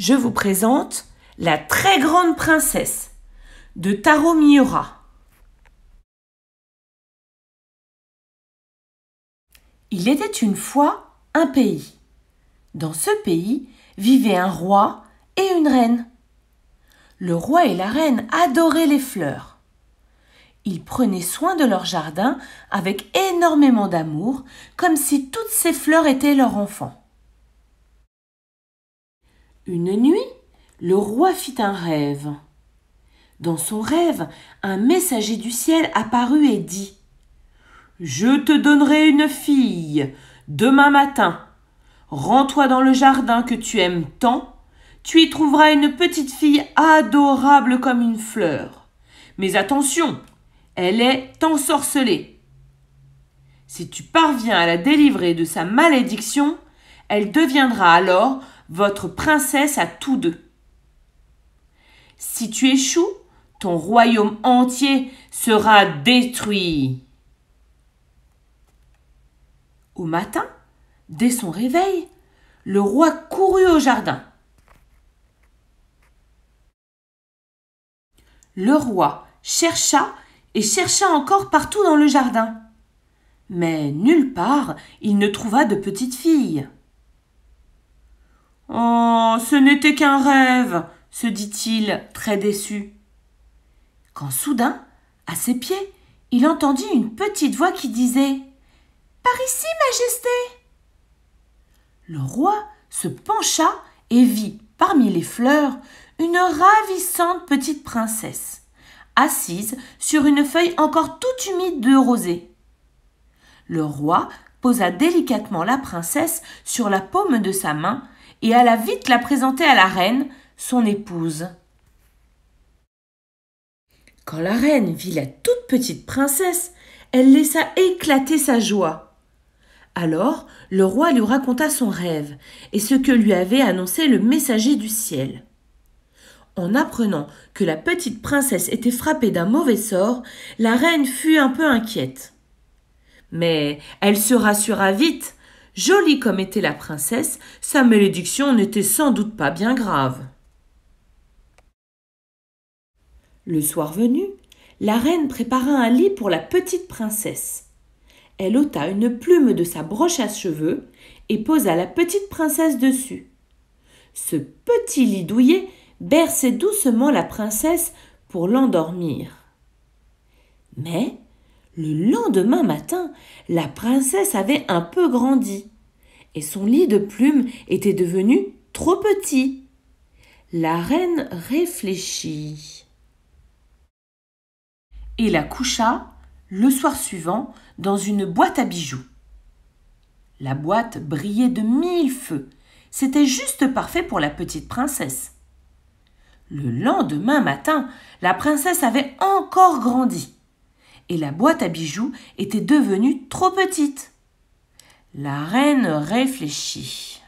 je vous présente La très grande princesse de Taro Il était une fois un pays. Dans ce pays vivaient un roi et une reine. Le roi et la reine adoraient les fleurs. Ils prenaient soin de leur jardin avec énormément d'amour, comme si toutes ces fleurs étaient leurs enfants. Une nuit, le roi fit un rêve. Dans son rêve, un messager du ciel apparut et dit Je te donnerai une fille demain matin. Rends-toi dans le jardin que tu aimes tant. Tu y trouveras une petite fille adorable comme une fleur. Mais attention, elle est ensorcelée. Si tu parviens à la délivrer de sa malédiction, elle deviendra alors votre princesse à tous deux. Si tu échoues, ton royaume entier sera détruit. Au matin, dès son réveil, le roi courut au jardin. Le roi chercha et chercha encore partout dans le jardin. Mais nulle part il ne trouva de petite fille. Oh, ce n'était qu'un rêve, se dit-il, très déçu. Quand soudain, à ses pieds, il entendit une petite voix qui disait Par ici, Majesté Le roi se pencha et vit, parmi les fleurs, une ravissante petite princesse, assise sur une feuille encore toute humide de rosée. Le roi posa délicatement la princesse sur la paume de sa main et alla vite la présenter à la reine, son épouse. Quand la reine vit la toute petite princesse, elle laissa éclater sa joie. Alors le roi lui raconta son rêve et ce que lui avait annoncé le messager du ciel. En apprenant que la petite princesse était frappée d'un mauvais sort, la reine fut un peu inquiète. Mais elle se rassura vite Jolie comme était la princesse, sa malédiction n'était sans doute pas bien grave. Le soir venu, la reine prépara un lit pour la petite princesse. Elle ôta une plume de sa broche à cheveux et posa la petite princesse dessus. Ce petit lit douillet berçait doucement la princesse pour l'endormir. Mais le lendemain matin, la princesse avait un peu grandi, et son lit de plumes était devenu trop petit. La reine réfléchit. Et la coucha, le soir suivant, dans une boîte à bijoux. La boîte brillait de mille feux. C'était juste parfait pour la petite princesse. Le lendemain matin, la princesse avait encore grandi et la boîte à bijoux était devenue trop petite. La reine réfléchit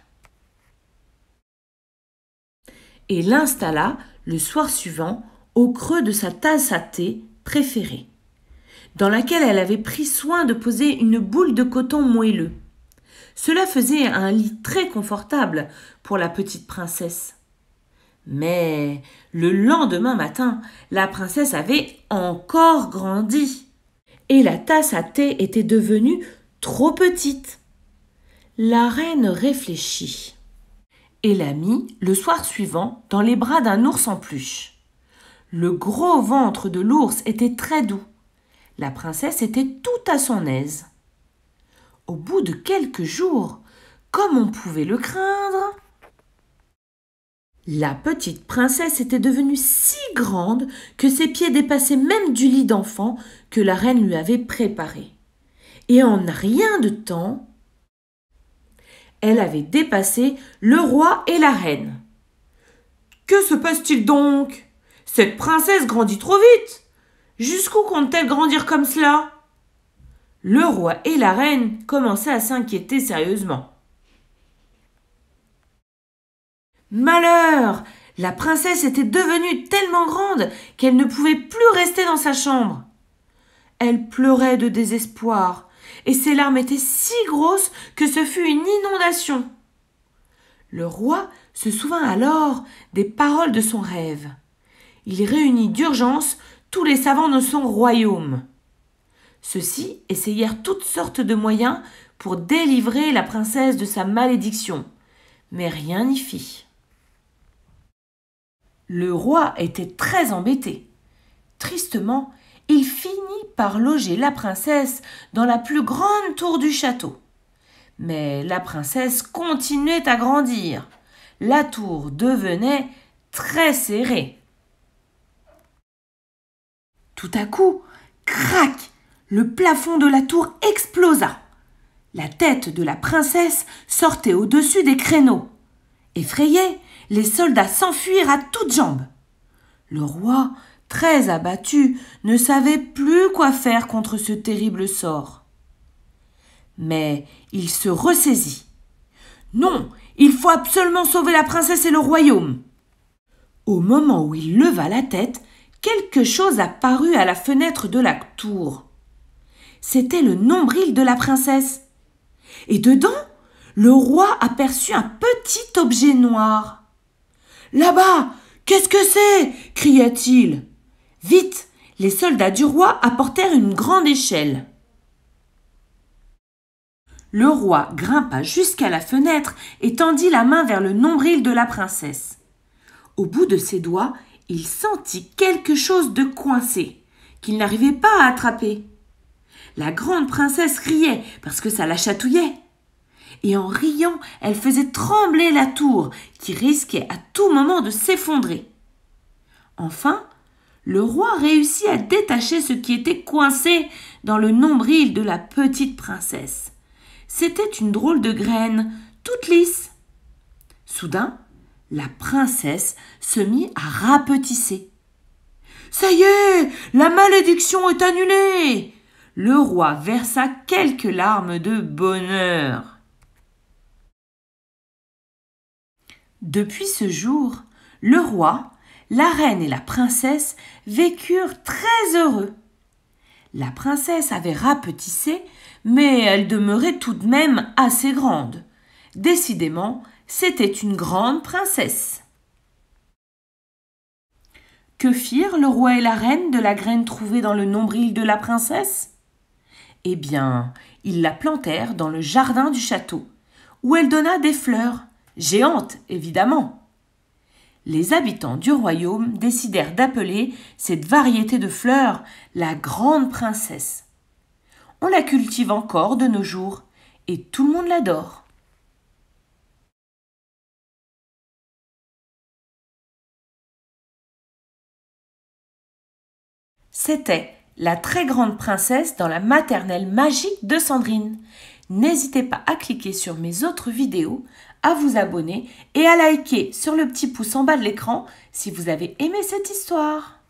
et l'installa le soir suivant au creux de sa tasse à thé préférée, dans laquelle elle avait pris soin de poser une boule de coton moelleux. Cela faisait un lit très confortable pour la petite princesse. Mais le lendemain matin, la princesse avait encore grandi et la tasse à thé était devenue trop petite. La reine réfléchit et l'a mit le soir suivant dans les bras d'un ours en pluche. Le gros ventre de l'ours était très doux. La princesse était tout à son aise. Au bout de quelques jours, comme on pouvait le craindre, la petite princesse était devenue si grande que ses pieds dépassaient même du lit d'enfant que la reine lui avait préparé. Et en rien de temps, elle avait dépassé le roi et la reine. Que se passe-t-il donc Cette princesse grandit trop vite Jusqu'où compte-t-elle grandir comme cela Le roi et la reine commençaient à s'inquiéter sérieusement. Malheur La princesse était devenue tellement grande qu'elle ne pouvait plus rester dans sa chambre. Elle pleurait de désespoir, et ses larmes étaient si grosses que ce fut une inondation. Le roi se souvint alors des paroles de son rêve. Il réunit d'urgence tous les savants de son royaume. Ceux-ci essayèrent toutes sortes de moyens pour délivrer la princesse de sa malédiction, mais rien n'y fit. Le roi était très embêté. Tristement, il finit par loger la princesse dans la plus grande tour du château. Mais la princesse continuait à grandir. La tour devenait très serrée. Tout à coup, crac Le plafond de la tour explosa. La tête de la princesse sortait au-dessus des créneaux. Effrayée, les soldats s'enfuirent à toutes jambes. Le roi, très abattu, ne savait plus quoi faire contre ce terrible sort. Mais il se ressaisit. Non, il faut absolument sauver la princesse et le royaume. Au moment où il leva la tête, quelque chose apparut à la fenêtre de la tour. C'était le nombril de la princesse. Et dedans, le roi aperçut un petit objet noir. Là-bas Qu'est-ce que c'est cria-t-il. Vite Les soldats du roi apportèrent une grande échelle. Le roi grimpa jusqu'à la fenêtre et tendit la main vers le nombril de la princesse. Au bout de ses doigts, il sentit quelque chose de coincé, qu'il n'arrivait pas à attraper. La grande princesse riait parce que ça la chatouillait et en riant, elle faisait trembler la tour, qui risquait à tout moment de s'effondrer. Enfin, le roi réussit à détacher ce qui était coincé dans le nombril de la petite princesse. C'était une drôle de graine, toute lisse. Soudain, la princesse se mit à rapetisser. Ça y est, la malédiction est annulée. Le roi versa quelques larmes de bonheur. Depuis ce jour, le roi, la reine et la princesse vécurent très heureux. La princesse avait rapetissé, mais elle demeurait tout de même assez grande. Décidément, c'était une grande princesse. Que firent le roi et la reine de la graine trouvée dans le nombril de la princesse Eh bien, ils la plantèrent dans le jardin du château, où elle donna des fleurs, géante évidemment. Les habitants du royaume décidèrent d'appeler cette variété de fleurs la grande princesse. On la cultive encore de nos jours et tout le monde l'adore. C'était la très grande princesse dans la maternelle magique de Sandrine n'hésitez pas à cliquer sur mes autres vidéos, à vous abonner et à liker sur le petit pouce en bas de l'écran si vous avez aimé cette histoire.